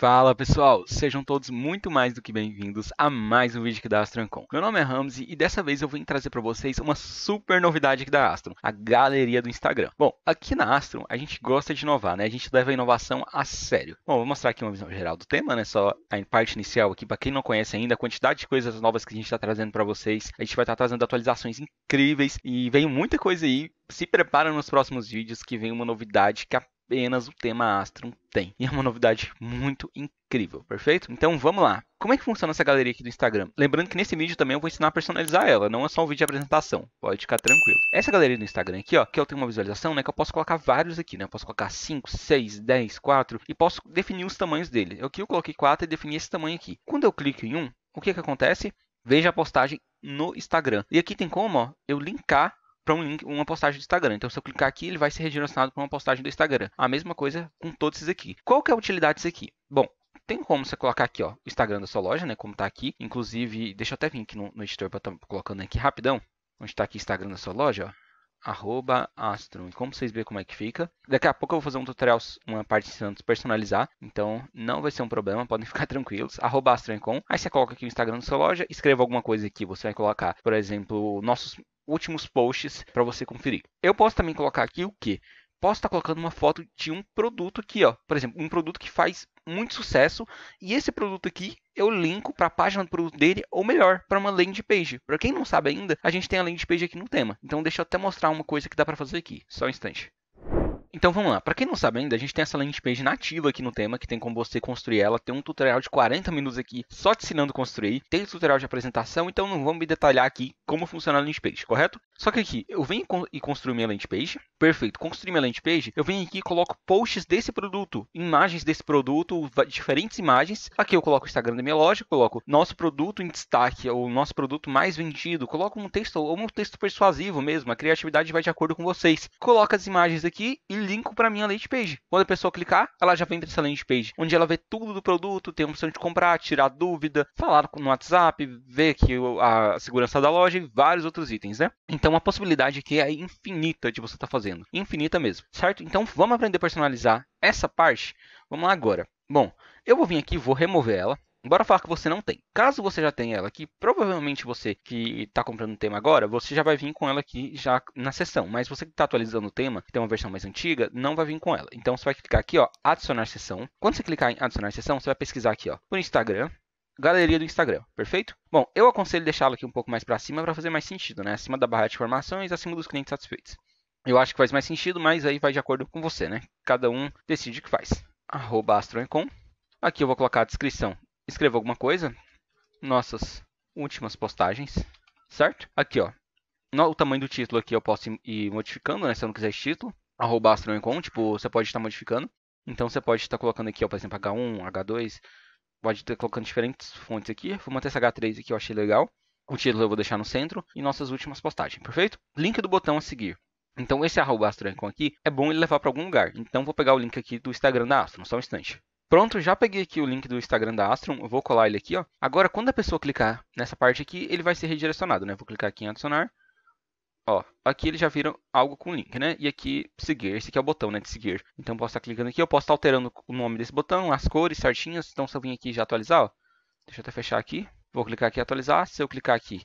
Fala pessoal, sejam todos muito mais do que bem-vindos a mais um vídeo aqui da Astrancon. Meu nome é Ramsey e dessa vez eu vim trazer para vocês uma super novidade aqui da Astron, a galeria do Instagram. Bom, aqui na Astron a gente gosta de inovar, né? A gente leva a inovação a sério. Bom, vou mostrar aqui uma visão geral do tema, né? Só a parte inicial aqui para quem não conhece ainda, a quantidade de coisas novas que a gente está trazendo para vocês. A gente vai estar tá trazendo atualizações incríveis e vem muita coisa aí se prepara nos próximos vídeos que vem uma novidade que a apenas o tema Astrum tem. E é uma novidade muito incrível, perfeito? Então vamos lá. Como é que funciona essa galeria aqui do Instagram? Lembrando que nesse vídeo também eu vou ensinar a personalizar ela, não é só um vídeo de apresentação, pode ficar tranquilo. Essa galeria do Instagram aqui, ó, que eu tenho uma visualização, né, que eu posso colocar vários aqui, né, eu posso colocar 5, 6, 10, 4 e posso definir os tamanhos dele. eu Aqui eu coloquei 4 e defini esse tamanho aqui. Quando eu clico em um, o que que acontece? Veja a postagem no Instagram. E aqui tem como ó, eu linkar para um link, uma postagem do Instagram. Então, se eu clicar aqui, ele vai ser redirecionado para uma postagem do Instagram. A mesma coisa com todos esses aqui. Qual que é a utilidade disso aqui? Bom, tem como você colocar aqui, ó, o Instagram da sua loja, né? Como está aqui. Inclusive, deixa eu até vir aqui no, no editor para estar tá colocando aqui rapidão. Onde está aqui o Instagram da sua loja, ó arroba astro. E como vocês veem como é que fica. Daqui a pouco eu vou fazer um tutorial, uma parte ensinando personalizar. Então não vai ser um problema, podem ficar tranquilos. Arroba com. Aí você coloca aqui o Instagram da sua loja, escreva alguma coisa aqui. Você vai colocar, por exemplo, nossos últimos posts para você conferir. Eu posso também colocar aqui o que? posso estar tá colocando uma foto de um produto aqui, ó. Por exemplo, um produto que faz muito sucesso e esse produto aqui eu linko para a página do produto dele ou melhor, para uma landing page. Para quem não sabe ainda, a gente tem a landing page aqui no tema. Então deixa eu até mostrar uma coisa que dá para fazer aqui. Só um instante. Então vamos lá, para quem não sabe ainda, a gente tem essa landing page nativa aqui no tema, que tem como você construir ela, tem um tutorial de 40 minutos aqui só te ensinando a construir, tem tutorial de apresentação, então não vamos me detalhar aqui como funciona a landing page, correto? Só que aqui, eu venho e construo minha landing page. Perfeito, construí minha landing page. Eu venho aqui e coloco posts desse produto, imagens desse produto, diferentes imagens. Aqui eu coloco o Instagram da minha loja, coloco nosso produto em destaque, ou nosso produto mais vendido. Coloco um texto, ou um texto persuasivo mesmo. A criatividade vai de acordo com vocês. Coloco as imagens aqui e linko para minha landing page. Quando a pessoa clicar, ela já vem para essa landing page, onde ela vê tudo do produto, tem a opção de comprar, tirar dúvida, falar no WhatsApp, ver aqui a segurança da loja e vários outros itens, né? Então então a possibilidade aqui é infinita de você estar tá fazendo. Infinita mesmo, certo? Então vamos aprender a personalizar essa parte? Vamos lá agora. Bom, eu vou vir aqui, vou remover ela. Bora falar que você não tem. Caso você já tenha ela aqui, provavelmente você que está comprando o tema agora, você já vai vir com ela aqui já na sessão. Mas você que está atualizando o tema, que tem uma versão mais antiga, não vai vir com ela. Então você vai clicar aqui, ó, adicionar sessão. Quando você clicar em adicionar sessão, você vai pesquisar aqui, ó, por Instagram galeria do Instagram, perfeito? Bom, eu aconselho deixá-lo aqui um pouco mais para cima para fazer mais sentido, né? Acima da barra de informações, acima dos clientes satisfeitos. Eu acho que faz mais sentido, mas aí vai de acordo com você, né? Cada um decide o que faz. Arroba astroencom. Aqui eu vou colocar a descrição. Escreva alguma coisa. Nossas últimas postagens, certo? Aqui, ó. No, o tamanho do título aqui eu posso ir modificando, né? Se eu não quiser esse título. Arroba astroencom, tipo, você pode estar modificando. Então você pode estar colocando aqui, ó, por exemplo, H1, H2, pode estar colocando diferentes fontes aqui. Vou manter essa H3 aqui, eu achei legal. O título eu vou deixar no centro e nossas últimas postagens, perfeito? Link do botão a seguir. Então esse arroba AstroRancon aqui é bom ele levar para algum lugar. Então vou pegar o link aqui do Instagram da Astro, só um instante. Pronto, já peguei aqui o link do Instagram da Astro. eu vou colar ele aqui, ó. Agora, quando a pessoa clicar nessa parte aqui, ele vai ser redirecionado, né? Vou clicar aqui em adicionar, Ó, aqui eles já viram algo com link, né? E aqui seguir, esse aqui é o botão, né, de seguir. Então eu posso estar clicando aqui, eu posso estar alterando o nome desse botão, as cores certinhas. Então se eu vim aqui já atualizar, ó, deixa eu até fechar aqui. Vou clicar aqui atualizar. Se eu clicar aqui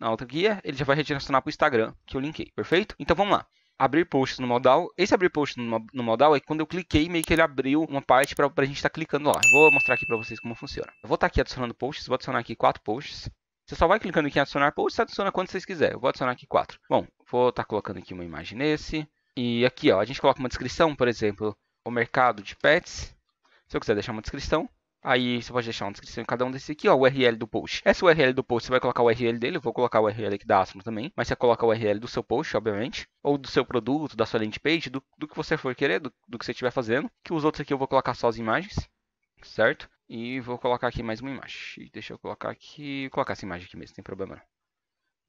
na outra guia, ele já vai redirecionar para o Instagram que eu linkei, perfeito? Então vamos lá abrir posts no modal. Esse abrir post no, no modal é quando eu cliquei, meio que ele abriu uma parte para a gente estar tá clicando lá. Vou mostrar aqui para vocês como funciona. Eu vou estar tá aqui adicionando posts, vou adicionar aqui quatro posts. Você só vai clicando aqui em adicionar post, adiciona quando vocês quiserem. Eu vou adicionar aqui quatro. Bom, vou estar tá colocando aqui uma imagem nesse. E aqui, ó, a gente coloca uma descrição, por exemplo, o mercado de pets. Se eu quiser deixar uma descrição, Aí você pode deixar uma descrição em cada um desses aqui, ó, o URL do post. Essa URL do post, você vai colocar o URL dele, eu vou colocar o URL aqui da Asmo também, mas você coloca o URL do seu post, obviamente, ou do seu produto, da sua landing page, do, do que você for querer, do, do que você estiver fazendo. Que os outros aqui eu vou colocar só as imagens, certo? E vou colocar aqui mais uma imagem. Deixa eu colocar aqui. Vou colocar essa imagem aqui mesmo, não tem problema não.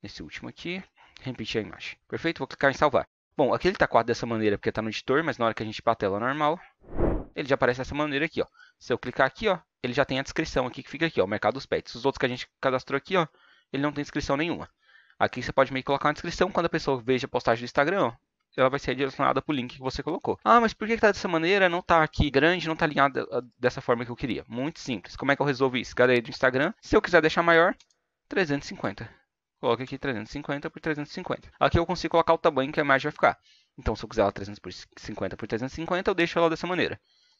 nesse último aqui. Repetir a imagem. Perfeito? Vou clicar em salvar. Bom, aqui ele está quadrado dessa maneira porque está no editor, mas na hora que a gente para a tela normal, ele já aparece dessa maneira aqui, ó. Se eu clicar aqui, ó, ele já tem a descrição aqui que fica aqui, ó, o mercado dos pets. Os outros que a gente cadastrou aqui, ó, ele não tem descrição nenhuma. Aqui você pode meio que colocar uma descrição quando a pessoa veja a postagem do Instagram, ó, ela vai ser direcionada para o link que você colocou. Ah, mas por que está dessa maneira? Não está aqui grande, não está alinhada ah, dessa forma que eu queria. Muito simples. Como é que eu resolvo isso? Galeria do Instagram. Se eu quiser deixar maior, 350. Coloque aqui 350 por 350. Aqui eu consigo colocar o tamanho que a imagem vai ficar. Então, se eu quiser ela 350 por 350, eu deixo ela dessa maneira.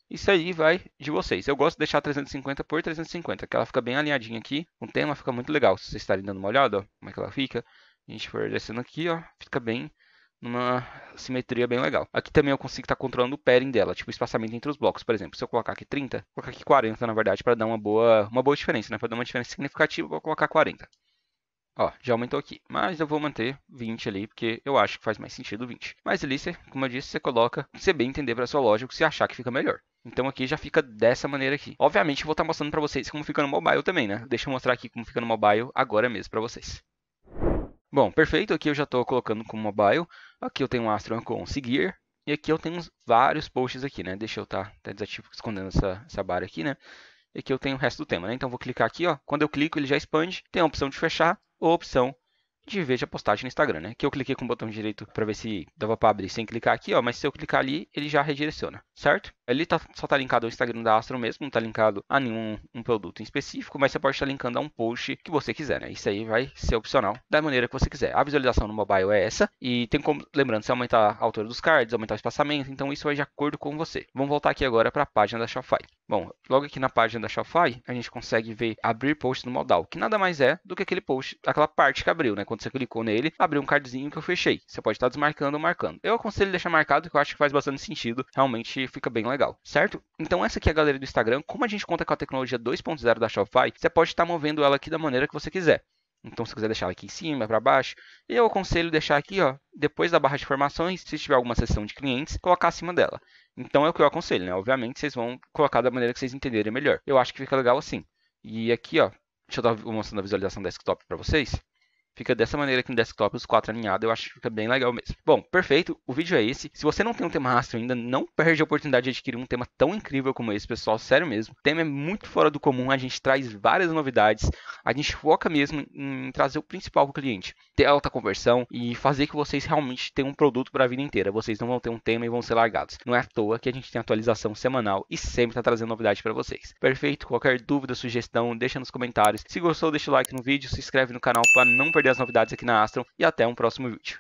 Isso aí vai de vocês. Eu gosto de deixar 350 por 350, que ela fica bem alinhadinha aqui. O tema fica muito legal. Se vocês estarem dando uma olhada, ó, como é que ela fica. A gente for descendo aqui, ó, fica bem numa simetria bem legal. Aqui também eu consigo estar tá controlando o padding dela, tipo o espaçamento entre os blocos, por exemplo. Se eu colocar aqui 30, vou colocar aqui 40 na verdade para dar uma boa, uma boa diferença, né? Para dar uma diferença significativa, vou colocar 40. Ó, já aumentou aqui, mas eu vou manter 20 ali, porque eu acho que faz mais sentido 20. Mas ali, você, como eu disse, você coloca, você bem entender para sua lógica, se você achar que fica melhor. Então aqui já fica dessa maneira aqui. Obviamente eu vou estar tá mostrando para vocês como fica no mobile também, né? Deixa eu mostrar aqui como fica no mobile agora mesmo para vocês. Bom, perfeito. Aqui eu já estou colocando como mobile. Aqui eu tenho um Astro com seguir. E aqui eu tenho vários posts aqui, né? Deixa eu estar tá, tá desativo, escondendo essa, essa barra aqui, né? E aqui eu tenho o resto do tema, né? Então vou clicar aqui, ó. Quando eu clico, ele já expande. Tem a opção de fechar ou a opção de veja a postagem no Instagram, né? Que eu cliquei com o botão direito para ver se dava para abrir sem clicar aqui, ó. Mas se eu clicar ali, ele já redireciona, certo? Ele tá, só tá linkado ao Instagram da Astro mesmo, não tá linkado a nenhum um produto em específico, mas você pode estar linkando a um post que você quiser, né? Isso aí vai ser opcional da maneira que você quiser. A visualização no mobile é essa e tem como, lembrando, você aumentar a altura dos cards, aumentar o espaçamento, então isso vai de acordo com você. Vamos voltar aqui agora para a página da Shopify. Bom, logo aqui na página da Shopify, a gente consegue ver abrir post no modal, que nada mais é do que aquele post, aquela parte que abriu, né? Quando você clicou nele, abriu um cardzinho que eu fechei. Você pode estar desmarcando ou marcando. Eu aconselho deixar marcado, que eu acho que faz bastante sentido, realmente fica bem legal, certo? Então essa aqui é a galera do Instagram. Como a gente conta com a tecnologia 2.0 da Shopify, você pode estar movendo ela aqui da maneira que você quiser. Então, se você quiser deixar aqui em cima, para baixo, eu aconselho deixar aqui, ó, depois da barra de informações, se tiver alguma seção de clientes, colocar acima dela. Então, é o que eu aconselho, né? Obviamente, vocês vão colocar da maneira que vocês entenderem melhor. Eu acho que fica legal assim. E aqui, ó, deixa eu estar mostrando a visualização desktop para vocês. Fica dessa maneira aqui no desktop, os quatro alinhados, eu acho que fica bem legal mesmo. Bom, perfeito, o vídeo é esse. Se você não tem um tema rastro ainda, não perde a oportunidade de adquirir um tema tão incrível como esse, pessoal, sério mesmo. O tema é muito fora do comum, a gente traz várias novidades, a gente foca mesmo em trazer o principal para o cliente, ter alta conversão e fazer que vocês realmente tenham um produto para a vida inteira. Vocês não vão ter um tema e vão ser largados. Não é à toa que a gente tem atualização semanal e sempre está trazendo novidade para vocês. Perfeito? Qualquer dúvida, sugestão, deixa nos comentários. Se gostou, deixa o like no vídeo, se inscreve no canal para não perder perder as novidades aqui na Astron e até um próximo vídeo.